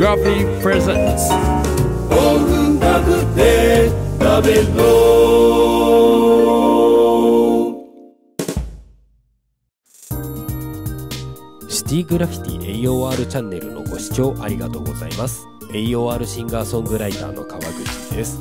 Grumpy Presents シティグラフィティ AOR チャンネルのご視聴ありがとうございます AOR シンガーソングライターの川口です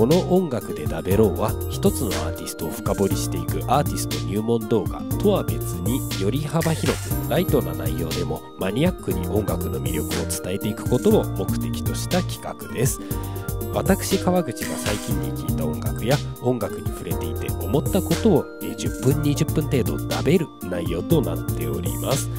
この音楽でダベろうは一つのアーティストを深掘りしていくアーティスト入門動画とは別により幅広くライトな内容でもマニアックに音楽の魅力を伝えていくことを目的とした企画です私川口が最近に聞いた音楽や音楽に触れていて思ったことを10分20分程度食べる内容となっております。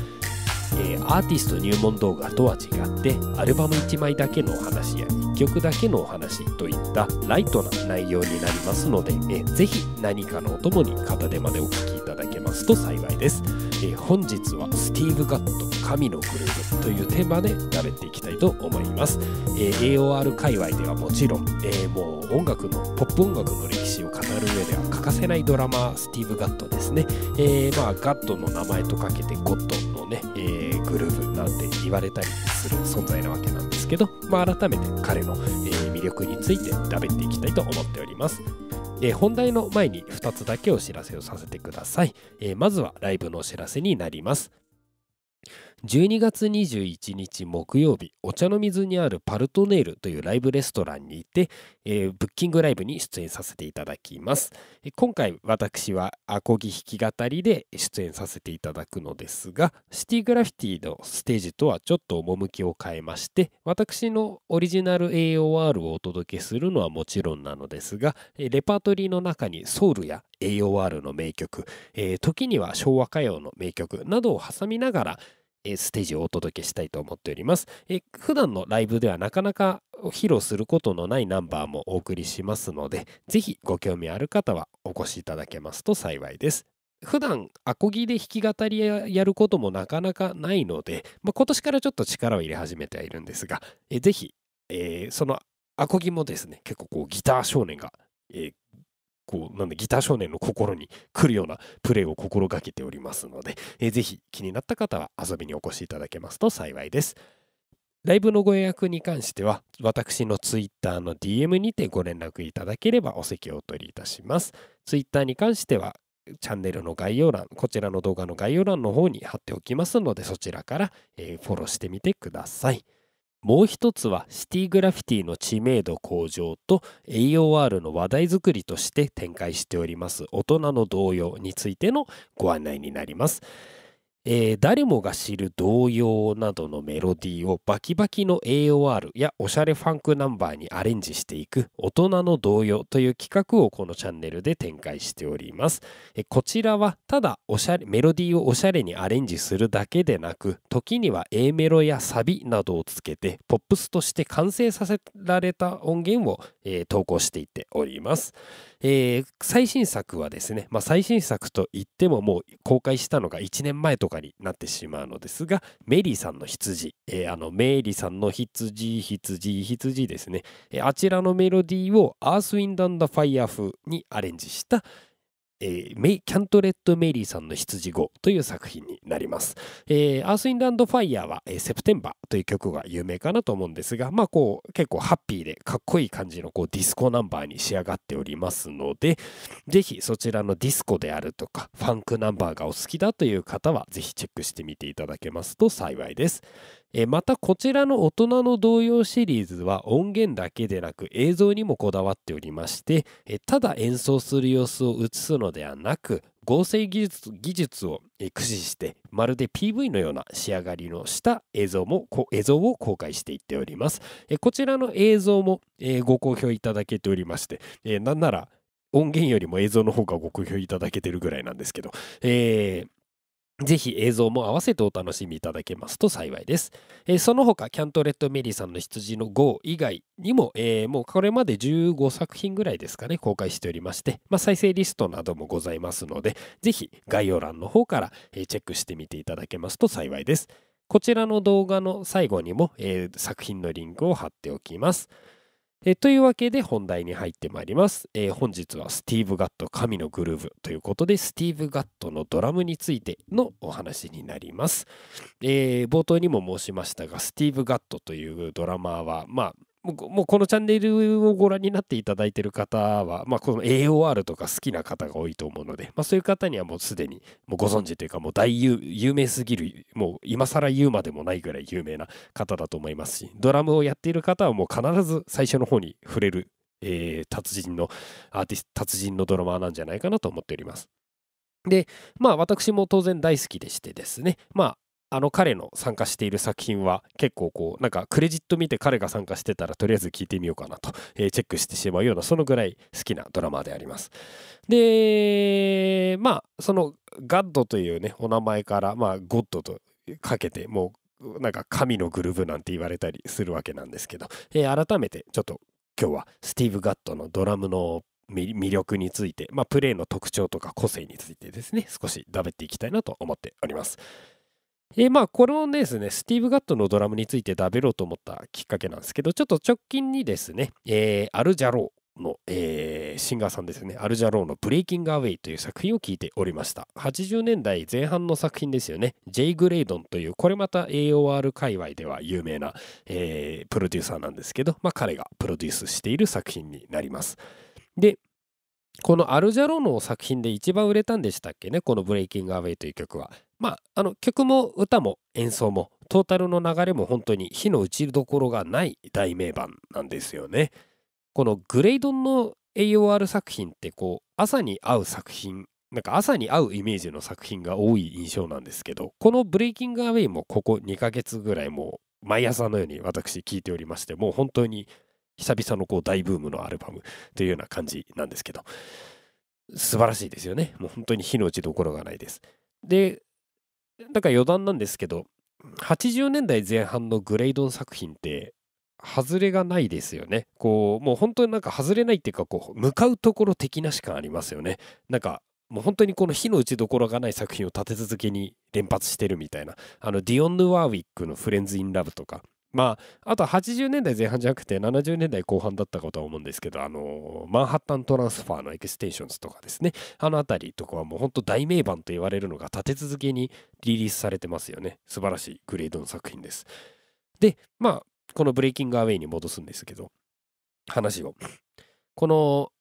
えー、アーティスト入門動画とは違ってアルバム1枚だけのお話や1曲だけのお話といったライトな内容になりますので、えー、ぜひ何かのお供に片手までお聴きいただけますと幸いです、えー、本日はスティーブ・ガット「神のグループ」というテーマで喋っていきたいと思います、えー、AOR 界隈ではもちろん、えー、もう音楽のポップ音楽の歴史を語る上では欠かせないドラマースティーブ・ガットですね、えー、まあガットの名前とかけてゴッドなんて言われたりする存在なわけなんですけど、まあ、改めて彼の、え魅力についてだべっていきたいと思っております。えー、本題の前に2つだけお知らせをさせてください。えー、まずはライブのお知らせになります。12月21日木曜日お茶の水にあるパルトネールというライブレストランに行って、えー、ブッキングライブに出演させていただきます今回私はアコギ弾き語りで出演させていただくのですがシティグラフィティのステージとはちょっと趣を変えまして私のオリジナル AOR をお届けするのはもちろんなのですがレパートリーの中にソウルや AOR の名曲、えー、時には昭和歌謡の名曲などを挟みながらえステージをお届けしたいと思っております。え普段のライブではなかなか披露することのないナンバーもお送りしますので、ぜひご興味ある方はお越しいただけますと幸いです。普段アコギで弾き語りやることもなかなかないので、まあ、今年からちょっと力を入れ始めてはいるんですが、えー、ぜひ、えー、そのアコギもですね結構こうギター少年が、えー、こう、なんでギター少年の心に来るようなプレーを心がけておりますので、えー、ぜひ気になった方は遊びにお越しいただけますと幸いです。ライブのご予約に関しては、私のツイッターの DM にてご連絡いただければお席をお取りいたします。ツイッターに関しては、チャンネルの概要欄、こちらの動画の概要欄の方に貼っておきますので、そちらから、えー、フォローしてみてください。もう一つはシティグラフィティの知名度向上と AOR の話題作りとして展開しております大人の動揺についてのご案内になります。えー、誰もが知る童謡などのメロディーをバキバキの AOR やおしゃれファンクナンバーにアレンジしていく大人の童謡という企画をこのチャンネルで展開しております。えこちらはただおしゃれメロディーをおしゃれにアレンジするだけでなく時には A メロやサビなどをつけてポップスとして完成させられた音源を、えー、投稿していっております。えー、最新作はですね、まあ、最新作といってももう公開したのが1年前とかになってしまうのですがメリーさんの羊、えー、あのメリーさんの羊羊羊ですね、えー、あちらのメロディーをアース・ウィンド・ンダファイア風にアレンジした、えー、メイ・キャントレット・メリーさんの羊語という作品になります。えー、アース・インランド・ファイヤーは、えー、セプテンバーという曲が有名かなと思うんですが、まあこう、結構ハッピーでかっこいい感じのこうディスコナンバーに仕上がっておりますので、ぜひそちらのディスコであるとか、ファンクナンバーがお好きだという方は、ぜひチェックしてみていただけますと幸いです。えまたこちらの大人の童謡シリーズは音源だけでなく映像にもこだわっておりまして、えただ演奏する様子を映すのではなく合成技術技術を駆使してまるで PV のような仕上がりのした映像も映像を公開していっておりますこちらの映像もご好評いただけておりましてなんなら音源よりも映像の方がご好評いただけてるぐらいなんですけど、えーぜひ映像も合わせてお楽しみいただけますと幸いです。えー、その他、キャントレット・メリーさんの羊の GO 以外にも、えー、もうこれまで15作品ぐらいですかね、公開しておりまして、まあ、再生リストなどもございますので、ぜひ概要欄の方から、えー、チェックしてみていただけますと幸いです。こちらの動画の最後にも、え作品のリンクを貼っておきます。えというわけで本題に入ってまいります、えー、本日はスティーブ・ガット神のグルーヴということでスティーブ・ガットのドラムについてのお話になります、えー、冒頭にも申しましたがスティーブ・ガットというドラマーはまあもうもうこのチャンネルをご覧になっていただいている方は、まあ、この AOR とか好きな方が多いと思うので、まあ、そういう方にはもうすでにもうご存知というかもう大有有名すぎるもう今更言うまでもないぐらい有名な方だと思いますしドラムをやっている方はもう必ず最初の方に触れる、えー、達人のアーティスト達人のドラマーなんじゃないかなと思っております。で、まあ私も当然大好きでしてですね、まああの彼の参加している作品は結構こうなんかクレジット見て彼が参加してたらとりあえず聞いてみようかなと、えー、チェックしてしまうようなそのぐらい好きなドラマであります。でまあそのガッドというねお名前からまあゴッドとかけてもうなんか神のグルーブなんて言われたりするわけなんですけど、えー、改めてちょっと今日はスティーブ・ガッドのドラムの魅力について、まあ、プレーの特徴とか個性についてですね少しだべっていきたいなと思っております。えまあこのですねスティーブ・ガットのドラムについて食べろうと思ったきっかけなんですけどちょっと直近にですね、えー、アルジャローの、えー、シンガーさんですねアルジャローの「ブレイキング・アウェイ」という作品を聴いておりました80年代前半の作品ですよねジェイ・グレイドンというこれまた AOR 界隈では有名な、えー、プロデューサーなんですけど、まあ、彼がプロデュースしている作品になりますでこのアルジャローの作品で一番売れたんでしたっけねこの「ブレイキング・アウェイ」という曲はまあ、あの曲も歌も演奏もトータルの流れも本当に火の打ちどころがない大名盤なんですよね。このグレイドンの AOR 作品ってこう朝に合う作品なんか朝に合うイメージの作品が多い印象なんですけどこの「ブレイキングアウェイ」もここ2ヶ月ぐらいもう毎朝のように私聴いておりましてもう本当に久々のこう大ブームのアルバムというような感じなんですけど素晴らしいですよねもう本当に火の打ちどころがないです。でなんか余談なんですけど80年代前半のグレイドン作品って外れがないですよねこうもう本当になんか外れないっていうかこう向かうところ的なしかありますよねなんかもう本当にこの火の打ちどころがない作品を立て続けに連発してるみたいなあのディオン・ヌワーウィックの「フレンズ・イン・ラブ」とかまあ、あと80年代前半じゃなくて70年代後半だったかとは思うんですけど、あのマンハッタントランスファーのエクステンションズとかですね、あの辺りとかはもう本当大名盤と言われるのが立て続けにリリースされてますよね。素晴らしいグレードの作品です。で、まあ、このブレイキングアウェイに戻すんですけど、話を。この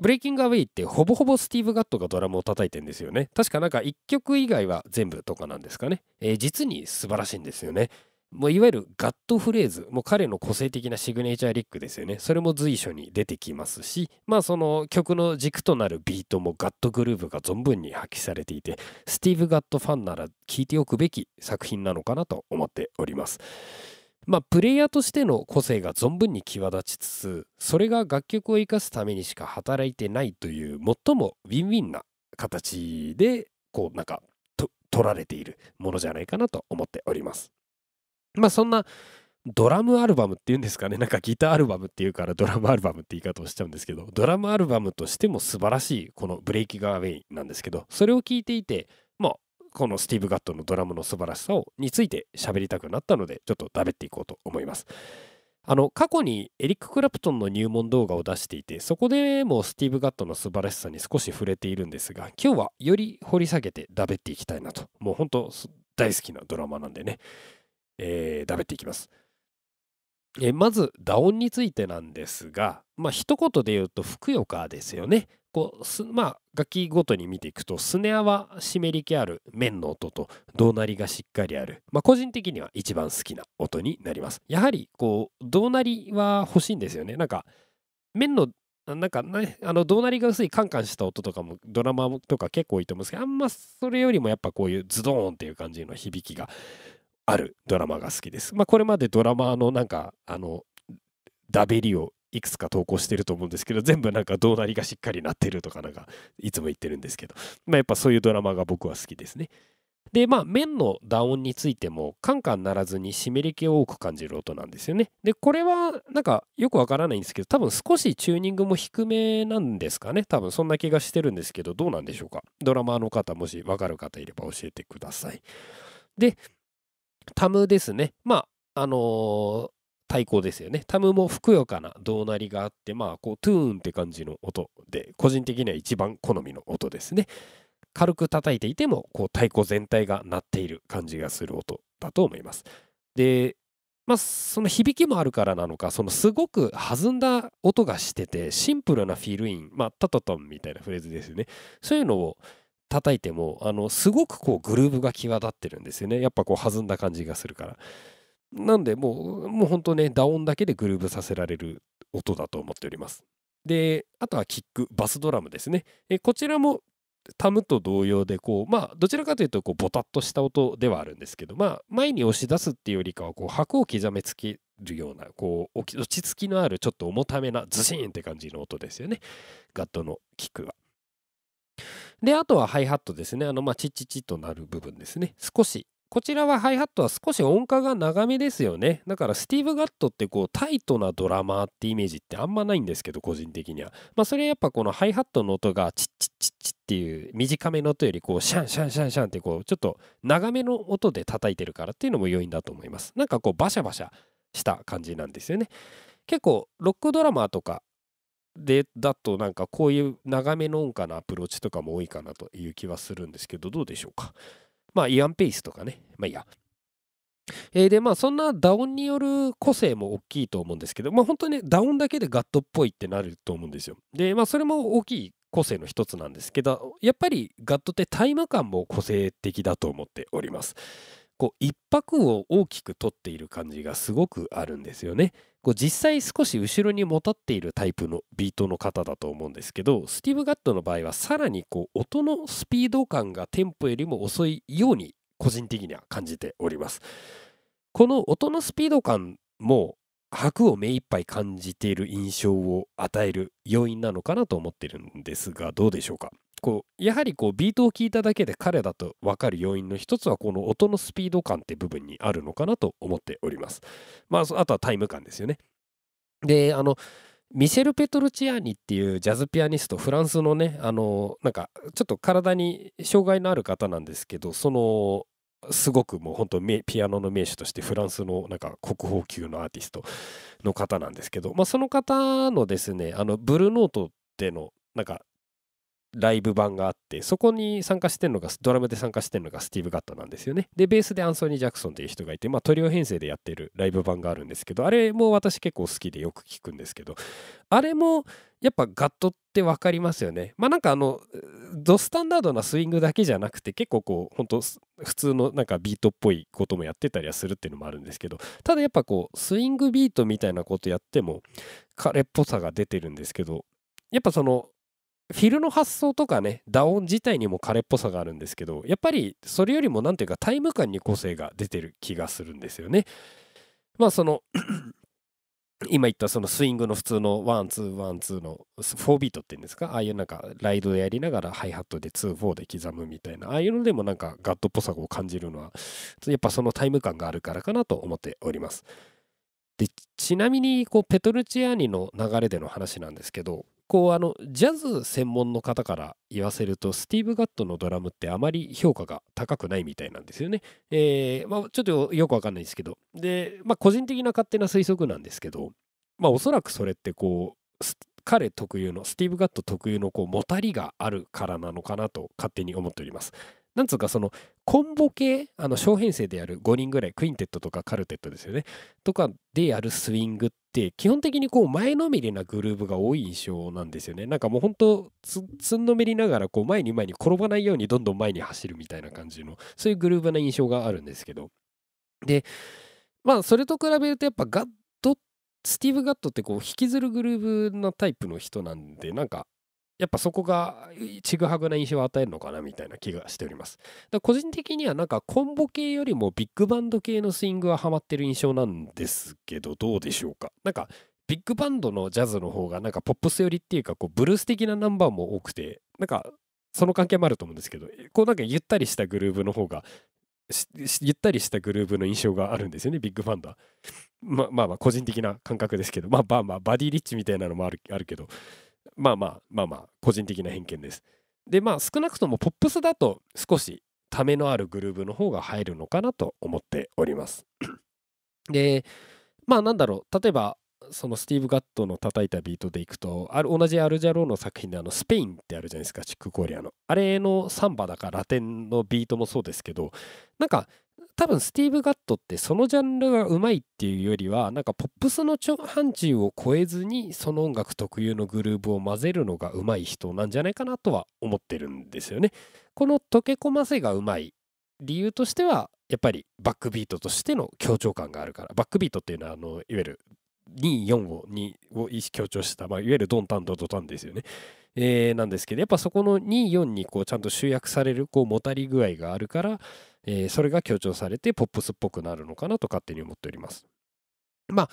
ブレイキングアウェイってほぼほぼスティーブ・ガットがドラムを叩いてんですよね。確かなんか1曲以外は全部とかなんですかね。えー、実に素晴らしいんですよね。もういわゆるガットフレーズ、もう彼の個性的なシグネチャーリックですよね。それも随所に出てきますし、まあその曲の軸となるビートもガットグルーブが存分に発揮されていて、スティーブ・ガットファンなら聴いておくべき作品なのかなと思っております。まあ、プレイヤーとしての個性が存分に際立ちつつ、それが楽曲を生かすためにしか働いてないという、最もウィンウィンな形で、こうなんか、取られているものじゃないかなと思っております。まあそんなドラムアルバムっていうんですかね なんかギターアルバムっていうからドラムアルバムって言い方をしちゃうんですけどドラムアルバムとしても素晴らしいこの「ブレイキガーウェイ」なんですけどそれを聞いていてまあこのスティーブ・ガットのドラムの素晴らしさをについて喋りたくなったのでちょっとダべっていこうと思います。あの過去にエリック・クラプトンの入門動画を出していてそこでもスティーブ・ガットの素晴らしさに少し触れているんですが今日はより掘り下げてダべっていきたいなともう本当大好きなドラマなんでねえー、食べていきます。えまず、打音についてなんですが、まあ、一言で言うと、ふくよかですよね。こうすまあ、楽器ごとに見ていくと、スネアは湿り気ある面の音と、胴鳴りがしっかりある、まあ、個人的には一番好きな音になります。やはり、こう、胴鳴りは欲しいんですよね。なんか、面のなんかね、あの、胴鳴りが薄いカンカンした音とかも、ドラマとか結構いいと思うんですけど、あんまそれよりもやっぱこういうズドーンっていう感じの響きがあるドラマが好きです。まあ、これまでドラマのなんか、あの、ダベリをいくつか投稿してると思うんですけど、全部なんかどうなりがしっかりなってるとかなんか、いつも言ってるんですけど、まあ、やっぱそういうドラマが僕は好きですね。で、まあ、面の打音についても、カンカンならずに湿り気を多く感じる音なんですよね。で、これはなんかよくわからないんですけど、多分少しチューニングも低めなんですかね。多分そんな気がしてるんですけど、どうなんでしょうか。ドラマーの方、もしわかる方いれば教えてください。で、タムですね。まあ、あのー、太鼓ですよね。タムもふくよかな銅鳴りがあって、まあ、こう、トゥーンって感じの音で、個人的には一番好みの音ですね。軽く叩いていても、こう、太鼓全体が鳴っている感じがする音だと思います。で、まあ、その響きもあるからなのか、そのすごく弾んだ音がしてて、シンプルなフィールイン、まあ、タタタンみたいなフレーズですよね。そういうのを、叩いてもあのすごくこうグルーブが際立ってるんですよねやっぱこう弾んだ感じがするからなんでもうもうほんとね打音だけでグルーブさせられる音だと思っておりますであとはキックバスドラムですねえこちらもタムと同様でこうまあどちらかというとこうボタッとした音ではあるんですけどまあ前に押し出すっていうよりかはこう拍を刻めつけるようなこう落ち着きのあるちょっと重ためなズシーンって感じの音ですよねガットのキックは。で、あとはハイハットですね。あの、まあ、チッチチッとなる部分ですね。少し。こちらはハイハットは少し音階が長めですよね。だからスティーブ・ガットってこうタイトなドラマーってイメージってあんまないんですけど、個人的には。まあそれはやっぱこのハイハットの音がチッチッチッチッっていう短めの音よりこうシャンシャンシャンシャンってこうちょっと長めの音で叩いてるからっていうのも要因だと思います。なんかこうバシャバシャした感じなんですよね。結構ロックドラマーとかでだとなんかこういう長めの音かなアプローチとかも多いかなという気はするんですけどどうでしょうかまあイアンペイスとかねまあいいやえー、でまあそんなダ打ンによる個性も大きいと思うんですけどまあ本当にダ打ンだけでガットっぽいってなると思うんですよでまあそれも大きい個性の一つなんですけどやっぱりガットってタイム感も個性的だと思っておりますこう一泊を大きく取っている感じがすごくあるんですよねこう実際少し後ろにもたっているタイプのビートの方だと思うんですけどスティーブ・ガットの場合はさらにこう音のスピード感がテンポよりも遅いように個人的には感じておりますこの音のスピード感も拍を目いっぱい感じている印象を与える要因なのかなと思ってるんですがどうでしょうかこうやはりこうビートを聴いただけで彼だと分かる要因の一つはこの音のスピード感って部分にあるのかなと思っております。まあ、あとはタイム感ですよね。であのミシェル・ペトルチアーニっていうジャズピアニストフランスのねあのなんかちょっと体に障害のある方なんですけどそのすごくもう本当ピアノの名手としてフランスのなんか国宝級のアーティストの方なんですけど、まあ、その方のですねあのブルーノートでのなんかライブ版があってそこに参加してんのがドラムで参加してんのがスティーブ・ガットなんですよねでベースでアンソニー・ジャクソンという人がいてまあトリオ編成でやってるライブ版があるんですけどあれも私結構好きでよく聞くんですけどあれもやっぱガットって分かりますよねまあなんかあのドスタンダードなスイングだけじゃなくて結構こうほんと普通のなんかビートっぽいこともやってたりはするっていうのもあるんですけどただやっぱこうスイングビートみたいなことやっても彼っぽさが出てるんですけどやっぱそのフィルの発想とかね、打音自体にもれっぽさがあるんですけど、やっぱりそれよりも何ていうかタイム感に個性が出てる気がするんですよね。まあその 今言ったそのスイングの普通のワンツーワンツーの4ビートっていうんですかああいうなんかライドでやりながらハイハットでツーフォーで刻むみたいなああいうのでもなんかガッドっぽさを感じるのはやっぱそのタイム感があるからかなと思っております。でちなみにこうペトルチアーニの流れでの話なんですけどこうあのジャズ専門の方から言わせるとスティーブ・ガットのドラムってあまり評価が高くないみたいなんですよね。えー、まあ、ちょっとよくわかんないですけどで、まあ、個人的な勝手な推測なんですけど、まあ、おそらくそれってこう彼特有のスティーブ・ガット特有のこうもたりがあるからなのかなと勝手に思っております。なんつうかそのコンボ系あの小編成でやる5人ぐらいクインテットとかカルテットですよねとかでやるスイングって基本的にこう前のめりなグルーブが多い印象なんですよねなんかもうほんとつんのめりながらこう前に前に転ばないようにどんどん前に走るみたいな感じのそういうグルーブな印象があるんですけどでまあそれと比べるとやっぱガッドスティーブ・ガットってこう引きずるグルーブなタイプの人なんでなんかやっぱそこがちぐはぐな印象を与えるのかなみたいな気がしております。だ個人的にはなんかコンボ系よりもビッグバンド系のスイングはハマってる印象なんですけどどうでしょうかなんかビッグバンドのジャズの方がなんかポップス寄りっていうかこうブルース的なナンバーも多くてなんかその関係もあると思うんですけどこうなんかゆったりしたグルーブの方がゆったりしたグルーブの印象があるんですよねビッグバンドはま。まあまあ個人的な感覚ですけどまあまあまあバディリッチみたいなのもあるけどまあまあまあまあ個人的な偏見です。でまあ少なくともポップスだと少しためのあるグルーブの方が入るのかなと思っております。でまあなんだろう例えばそのスティーブ・ガットの叩いたビートでいくとある同じアルジャローの作品であのスペインってあるじゃないですかチック・コリアのあれのサンバだからラテンのビートもそうですけどなんか多分スティーブ・ガットってそのジャンルがうまいっていうよりはなんかポップスの範疇を超えずにその音楽特有のグルーブを混ぜるのがうまい人なんじゃないかなとは思ってるんですよね。この溶け込ませがうまい理由としてはやっぱりバックビートとしての強調感があるからバックビートっていうのはあのいわゆる24を2を強調した、まあ、いわゆるドンタンドドタンですよね。えー、なんですけどやっぱそこの24にこうちゃんと集約されるこうもたり具合があるからえー、それが強調されてポップスっぽくなるのかなと勝手に思っております。まあ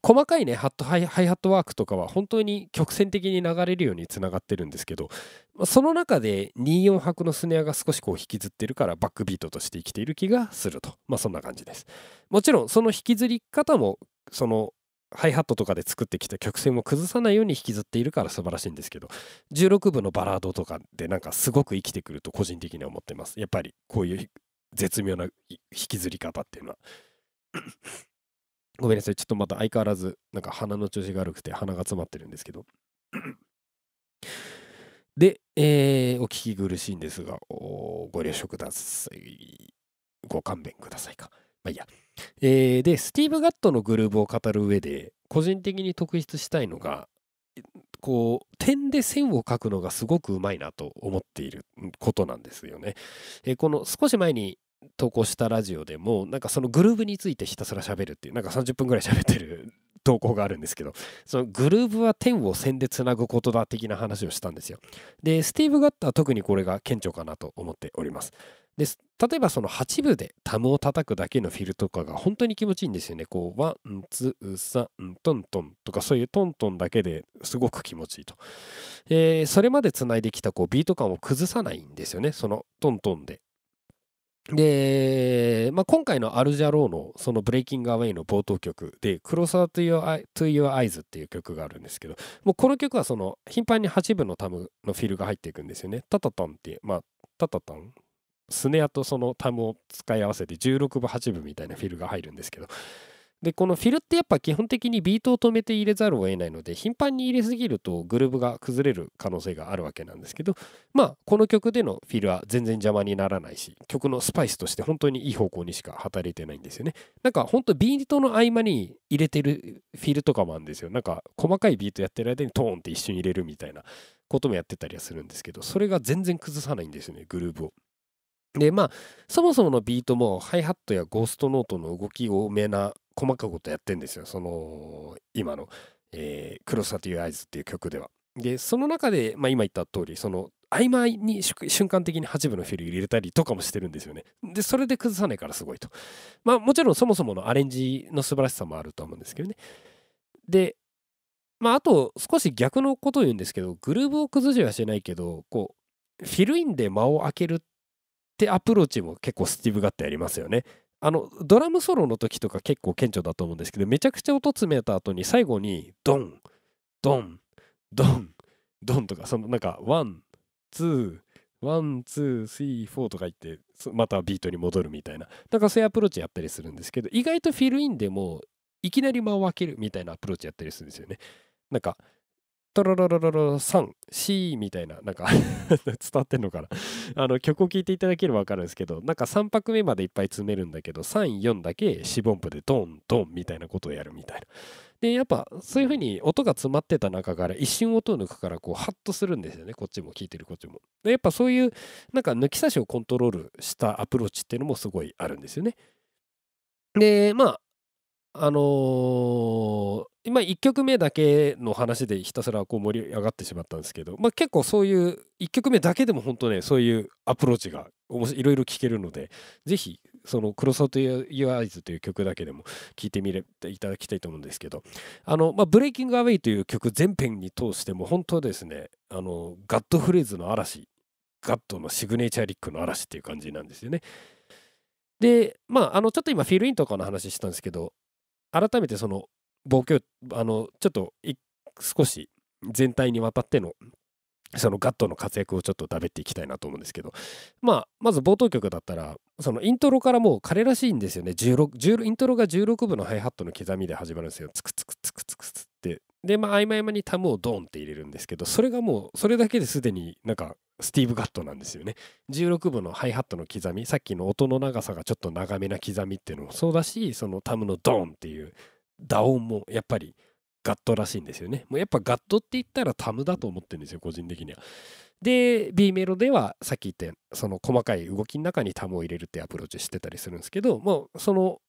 細かいねハットハイハイハットワークとかは本当に曲線的に流れるようにつながってるんですけどその中で24拍のスネアが少しこう引きずってるからバックビートとして生きている気がするとまあそんな感じですもちろんその引きずり方もそのハイハットとかで作ってきた曲線を崩さないように引きずっているから素晴らしいんですけど16部のバラードとかでなんかすごく生きてくると個人的には思ってますやっぱりこういう絶妙な引きずり方っていうのは ごめんなさい。ちょっとまた相変わらず、なんか鼻の調子が悪くて鼻が詰まってるんですけど で、えー、お聞き苦しいんですが、ご了承ください。ご勘弁くださいか。まあいいや。えー、で、スティーブ・ガットのグルーブを語る上で、個人的に特筆したいのが、こう点で線を描くのがすごくうまいなと思っていることなんですよね。えー、この少し前に投稿したラジオでもなんかそのグルーブについてひたすら喋るっていうなんか30分ぐらい喋ってる投稿があるんですけどそのグルーブは点を線でつなぐことだ的な話をしたんですよでスティーブ・ガッター特にこれが顕著かなと思っておりますで例えばその8部でタムを叩くだけのフィルとかが本当に気持ちいいんですよね。こう、ワン、ツー、サン、トントンとかそういうトントンだけですごく気持ちいいと。えー、それまでつないできたこうビート感を崩さないんですよね。そのトントンで。で、まあ、今回のアルジャローのそのブレイキングアウェイの冒頭曲で Closer to y o r to Your Eyes っていう曲があるんですけど、もうこの曲はその頻繁に8部のタムのフィルが入っていくんですよね。タタタンって、まあ、タタタンスネアとそのタムを使い合わせて16分8分みたいなフィルが入るんですけどでこのフィルってやっぱ基本的にビートを止めて入れざるを得ないので頻繁に入れすぎるとグルーブが崩れる可能性があるわけなんですけどまあこの曲でのフィルは全然邪魔にならないし曲のスパイスとして本当にいい方向にしか働いてないんですよねなんか本当ビートの合間に入れてるフィルとかもあるんですよなんか細かいビートやってる間にトーンって一瞬入れるみたいなこともやってたりはするんですけどそれが全然崩さないんですよねグルーブをでまあそもそものビートもハイハットやゴーストノートの動き多めな細かいことやってんですよその今の「えー、クロサティ・アイズ」っていう曲では。でその中で、まあ、今言った通りその曖昧に瞬間的に8部のフィル入れたりとかもしてるんですよね。で、それで崩さないからすごいと。まあもちろんそもそものアレンジの素晴らしさもあると思うんですけどね。で、まああと少し逆のことを言うんですけど、グルーブを崩しはしないけど、こう、フィルインで間を空けるっってアプローチも結構スティーブ・ガッテやりますよね。あのドラムソロの時とか結構顕著だと思うんですけどめちゃくちゃ音詰めた後に最後にドンドンドンドンとかそのなんかワンツーワンツースリーフォーとか言ってまたビートに戻るみたいななんかそういうアプローチやったりするんですけど意外とフィルインでもいきなり間を分けるみたいなアプローチやったりするんですよね。なんかトロロロロロシーみたいな、なんか伝わってんのかなあの、曲を聴いていただければわかるんですけど、なんか3拍目までいっぱい詰めるんだけど、3、4だけ四分音符でトントンみたいなことをやるみたいな。で、やっぱそういう風に音が詰まってた中から一瞬音を抜くから、こう、ハッとするんですよね。こっちも聴いてるこっちも。で、やっぱそういう、なんか抜き差しをコントロールしたアプローチっていうのもすごいあるんですよね。で、まあ、あのー、今1曲目だけの話でひたすらこう盛り上がってしまったんですけど、まあ、結構そういう1曲目だけでも本当ねそういうアプローチがいろいろ聴けるのでぜひその「クロスアウト・ユア・アイズ」という曲だけでも聴いてみれていただきたいと思うんですけどあの、まあ、ブレイキング・アウェイ」という曲全編に通しても本当はですねあのガッドフレーズの嵐ガッドのシグネチャーリックの嵐っていう感じなんですよね。でまああのちょっと今フィルインとかの話したんですけど改めてその望郷あのちょっと少し全体にわたってのそのガットの活躍をちょっとだべっていきたいなと思うんですけど、まあ、まず冒頭曲だったらそのイントロからもう彼らしいんですよね16イントロが16部のハイハットの刻みで始まるんですよ「つくつくつくつでまあ合間合間にタムをドーンって入れるんですけどそれがもうそれだけですでになんかスティーブ・ガットなんですよね16部のハイハットの刻みさっきの音の長さがちょっと長めな刻みっていうのもそうだしそのタムのドーンっていう打音もやっぱりガットらしいんですよねもうやっぱガットって言ったらタムだと思ってるんですよ個人的にはで B メロではさっき言ったその細かい動きの中にタムを入れるってアプローチしてたりするんですけどもうその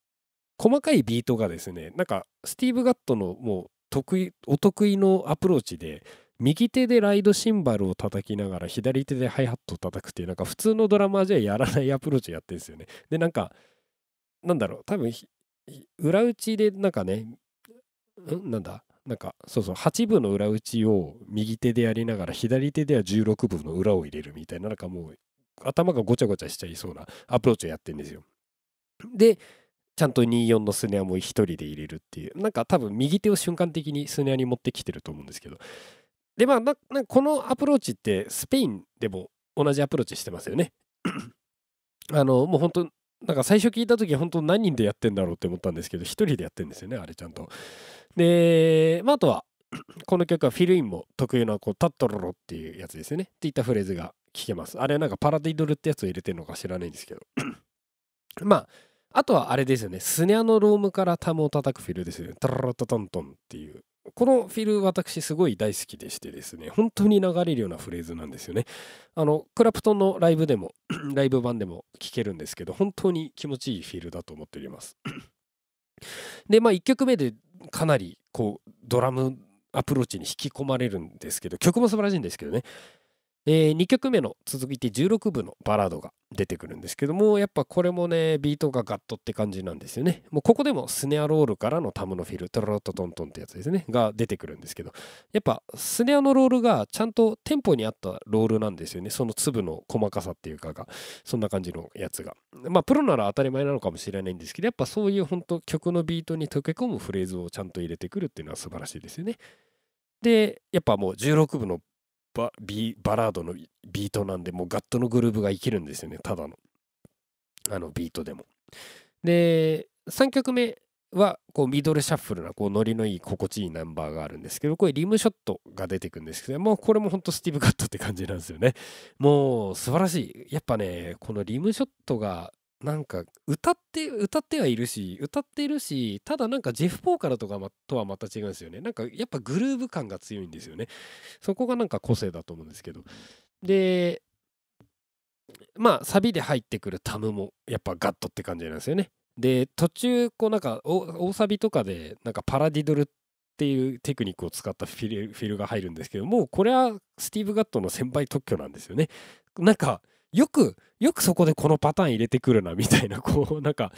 細かいビートがですねなんかスティーブ・ガットのもう得意お得意のアプローチで右手でライドシンバルを叩きながら左手でハイハットを叩くっていうなんか普通のドラマーじゃやらないアプローチやってるんですよね。でなんかなんだろう多分裏打ちでなんかねんなんだなんかそうそう8部の裏打ちを右手でやりながら左手では16部の裏を入れるみたいななんかもう頭がごちゃごちゃしちゃいそうなアプローチをやってるんですよ。でちゃんと24のスネアも1人で入れるっていうなんか多分右手を瞬間的にスネアに持ってきてると思うんですけどでまあななこのアプローチってスペインでも同じアプローチしてますよね あのもう本当なんか最初聞いた時本当何人でやってんだろうって思ったんですけど1人でやってんですよねあれちゃんとで、まあ、あとは この曲はフィルインも特有のこうタットロロっていうやつですよねっていったフレーズが聞けますあれはなんかパラディドルってやつを入れてるのか知らないんですけど まああとはあれですよね。スネアのロームからタムを叩くフィルですよね。タララタタントンっていう。このフィル私すごい大好きでしてですね、本当に流れるようなフレーズなんですよね。あの、クラプトンのライブでも、ライブ版でも聴けるんですけど、本当に気持ちいいフィルだと思っております。で、まあ1曲目でかなりこう、ドラムアプローチに引き込まれるんですけど、曲も素晴らしいんですけどね、えー、2曲目の続いて16部のバラードが出てくるんですけどもやっぱこれもねビートがガッとって感じなんですよねもうここでもスネアロールからのタムのフィルトロロトトントンってやつですねが出てくるんですけどやっぱスネアのロールがちゃんとテンポに合ったロールなんですよねその粒の細かさっていうかがそんな感じのやつがまあプロなら当たり前なのかもしれないんですけどやっぱそういう本当曲のビートに溶け込むフレーズをちゃんと入れてくるっていうのは素晴らしいですよねでやっぱもう16部のバビバラードのビートなんで、もうガットのグルーブが生きるんですよね、ただの。あのビートでも。で、3曲目はこうミドルシャッフルなこうノリのいい心地いいナンバーがあるんですけどこれリムショットが出てくんですけどもうこれもほんとスティーブ・ガットって感じなんですよねもう素晴らしいやっぱねこのリムショットがなんか歌って歌ってはいるし歌っているしただなんかジェフ・ポーカルとか、とはまた違うんですよねなんかやっぱグルーヴ感が強いんですよねそこがなんか個性だと思うんですけどでまあサビで入ってくるタムもやっぱガットって感じなんですよねで途中こうなんか大サビとかでなんかパラディドルっていうテクニックを使ったフィルが入るんですけどもうこれはスティーブ・ガットの先輩特許なんですよねなんかよく、よくそこでこのパターン入れてくるな、みたいな、こう、なんか、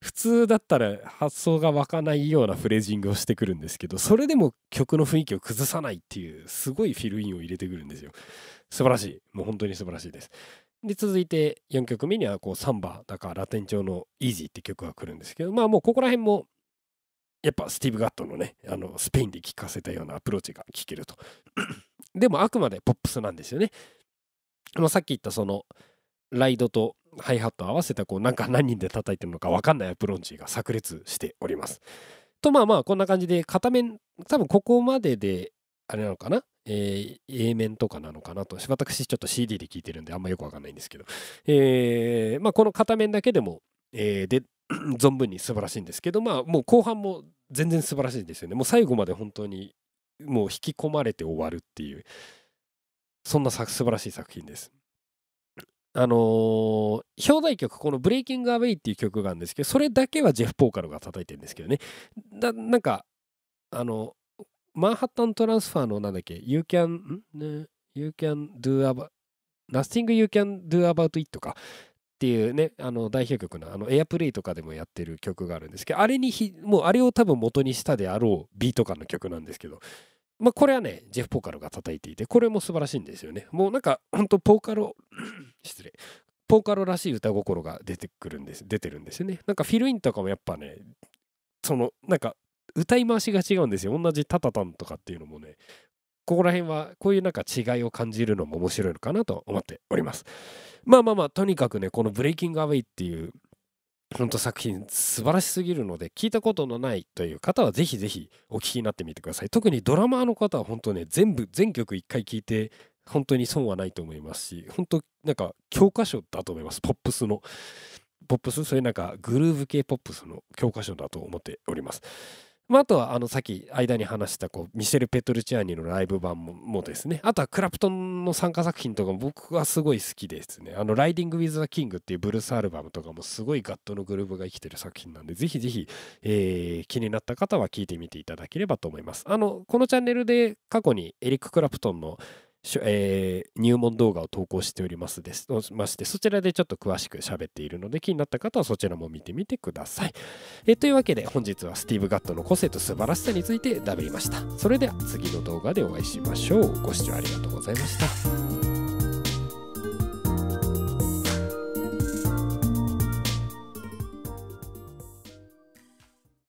普通だったら発想が湧かないようなフレージングをしてくるんですけど、それでも曲の雰囲気を崩さないっていう、すごいフィルインを入れてくるんですよ。素晴らしい。もう本当に素晴らしいです。で、続いて4曲目には、こう、サンバ、だからラテン調のイージーって曲が来るんですけど、まあもうここら辺も、やっぱスティーブ・ガットのね、あの、スペインで聴かせたようなアプローチが聴けると。でもあくまでポップスなんですよね。まあ、さっき言ったそのライドとハイハット合わせたこうなんか何人で叩いてるのか分かんないアプローチが炸裂しております。とまあまあこんな感じで片面多分ここまでであれなのかな、えー、A 面とかなのかなと私ちょっと CD で聞いてるんであんまよく分かんないんですけど、えーまあ、この片面だけでも、えー、で 存分に素晴らしいんですけどまあもう後半も全然素晴らしいんですよねもう最後まで本当にもう引き込まれて終わるっていうそんな素晴らしい作品です。あのー、表題曲、このブレイキングアウェイっていう曲があるんですけど、それだけはジェフ・ポーカルが叩いてるんですけどね。だなんか、あの、マンハッタントランスファーのなんだっけ、You can, you can do about, nothing you can do about it かっていうね、あの代表曲のあのエアプレイとかでもやってる曲があるんですけど、あれにもうあれを多分元にしたであろうビート感の曲なんですけど、まあ、これはね、ジェフ・ポーカルが叩いていて、これも素晴らしいんですよね。もうなんか、本当ポーカル 失礼。ポーカルらしい歌心が出てくるんです、出てるんですよね。なんかフィルインとかもやっぱね、その、なんか、歌い回しが違うんですよ。同じタタタンとかっていうのもね、ここら辺はこういうなんか違いを感じるのも面白いのかなと思っております。まあまあまあ、とにかくね、このブレイキングアウェイっていう本当作品素晴らしすぎるので聞いたことのないという方はぜひぜひお聞きになってみてください特にドラマーの方は本当ね全部全曲一回聞いて本当に損はないと思いますし本当なんか教科書だと思いますポップスのポップスそういうなんかグルーヴ系ポップスの教科書だと思っておりますまあ、あとはあのさっき間に話したこうミシェル・ペトルチアーニのライブ版もですねあとはクラプトンの参加作品とかも僕はすごい好きですねあの「ライディング・ウィズ・ザ・キング」っていうブルースアルバムとかもすごいガットのグルーヴが生きてる作品なんでぜひぜひ、えー、気になった方は聞いてみていただければと思いますあのこのチャンネルで過去にエリック・クラプトンの、えー、入門動画を投稿しておりますですましてそちらでちょっと詳しく喋っているので気になった方はそちらも見てみてください、えー、というわけで本日はスティーブ・ガットの個性と素晴らしさについてダブりましたそれでは次の動画でお会いしましょうご視聴ありがとうございました